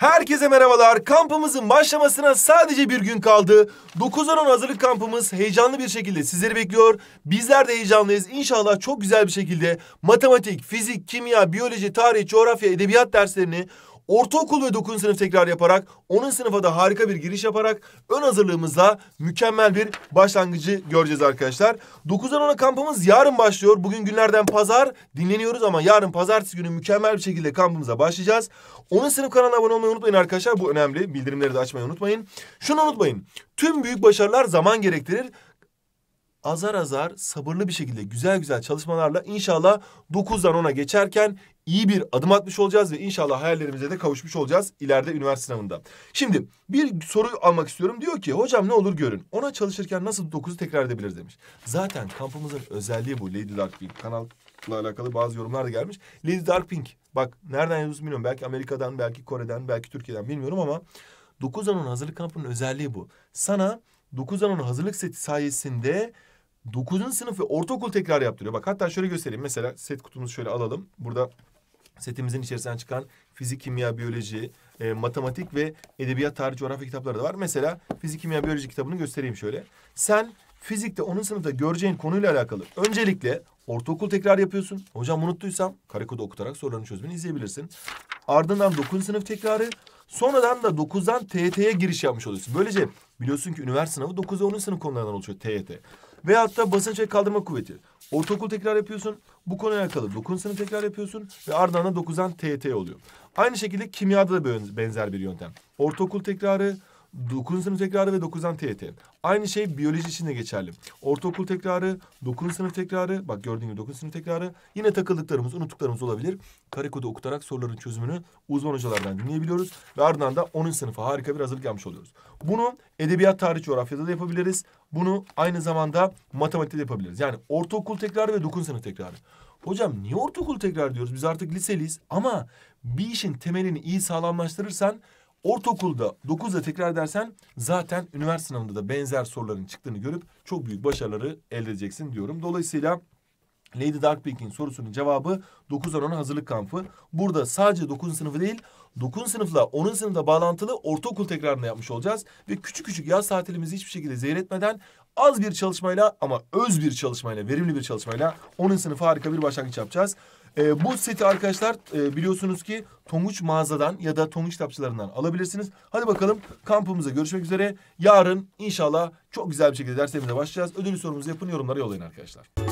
Herkese merhabalar. Kampımızın başlamasına sadece bir gün kaldı. 9-10 hazırlık kampımız heyecanlı bir şekilde sizleri bekliyor. Bizler de heyecanlıyız. İnşallah çok güzel bir şekilde matematik, fizik, kimya, biyoloji, tarih, coğrafya, edebiyat derslerini ortaokul ve 9. sınıf tekrar yaparak 10. sınıfa da harika bir giriş yaparak ön hazırlığımızla mükemmel bir başlangıcı göreceğiz arkadaşlar. 9'dan 10'a kampımız yarın başlıyor. Bugün günlerden pazar dinleniyoruz ama yarın pazartesi günü mükemmel bir şekilde kampımıza başlayacağız. 10. sınıf kanalına abone olmayı unutmayın arkadaşlar. Bu önemli. Bildirimleri de açmayı unutmayın. Şunu unutmayın. Tüm büyük başarılar zaman gerektirir azar azar sabırlı bir şekilde güzel güzel çalışmalarla inşallah 9'dan 10'a geçerken iyi bir adım atmış olacağız ve inşallah hayallerimize de kavuşmuş olacağız ileride üniversite sınavında. Şimdi bir soru almak istiyorum. Diyor ki hocam ne olur görün. Ona çalışırken nasıl dokuzu tekrar edebilir demiş. Zaten kampımızın özelliği bu Lady Dark Pink. Kanalla alakalı bazı yorumlar da gelmiş. Lady Dark Pink bak nereden yazıyoruz bilmiyorum. Belki Amerika'dan, belki Kore'den, belki Türkiye'den bilmiyorum ama 9 Anon hazırlık kampının özelliği bu. Sana 9 Anon hazırlık seti sayesinde 9. sınıf ve ortaokul tekrar yaptırıyor. Bak hatta şöyle göstereyim. Mesela set kutumuzu şöyle alalım. Burada setimizin içerisinden çıkan fizik, kimya, biyoloji, e, matematik ve edebiyat, tarih, coğrafya kitapları da var. Mesela fizik, kimya, biyoloji kitabını göstereyim şöyle. Sen fizikte onun sınıfta göreceğin konuyla alakalı öncelikle ortaokul tekrar yapıyorsun. Hocam unuttuysam karekoda okutarak soruların çözümünü izleyebilirsin. Ardından 9. sınıf tekrarı Sonradan da 9'dan TYT'ye giriş yapmış oluyorsun. Böylece biliyorsun ki üniversite sınavı 9 ve 10. sınıf konularından oluşuyor TYT. Veyahut da basınç ve kaldırma kuvveti. Ortaokul tekrar yapıyorsun. Bu konuya alakalı dokun tekrar yapıyorsun. Ve ardından da dokuzdan TET oluyor. Aynı şekilde kimyada da benzer bir yöntem. Ortaokul tekrarı, 9. sınıf tekrarı ve 9'dan TYT. Aynı şey biyoloji için de geçerli. Ortaokul tekrarı, 9. sınıf tekrarı, bak gördüğün gibi 9. sınıf tekrarı. Yine takıldıklarımız, unuttuklarımız olabilir. Karikodu okutarak soruların çözümünü uzman hocalardan dinleyebiliyoruz. Ve ardından da 10. sınıfa harika bir hazırlık yapmış oluyoruz. Bunu edebiyat, tarih, coğrafyada da yapabiliriz. Bunu aynı zamanda matematikte de yapabiliriz. Yani ortaokul tekrarı ve 9. sınıf tekrarı. Hocam niye ortaokul tekrar diyoruz? Biz artık liseliyiz ama bir işin temelini iyi sağlamlaştırırsan ortaokulda 9'da tekrar dersen zaten üniversite sınavında da benzer soruların çıktığını görüp çok büyük başarıları elde edeceksin diyorum. Dolayısıyla Lady Darkpink'in sorusunun cevabı 9'dan 10'a hazırlık kampı. Burada sadece 9. sınıfı değil 9. sınıfla 10. sınıfla bağlantılı ortaokul tekrarını yapmış olacağız. Ve küçük küçük yaz tatilimizi hiçbir şekilde zehir etmeden az bir çalışmayla ama öz bir çalışmayla, verimli bir çalışmayla 10. sınıfa harika bir başlangıç yapacağız. E, bu seti arkadaşlar e, biliyorsunuz ki Tonguç mağazadan ya da Tonguç kitapçılarından alabilirsiniz. Hadi bakalım kampımıza görüşmek üzere. Yarın inşallah çok güzel bir şekilde derslerimize başlayacağız. Ödülü sorumuzu yapın yorumlara yollayın arkadaşlar.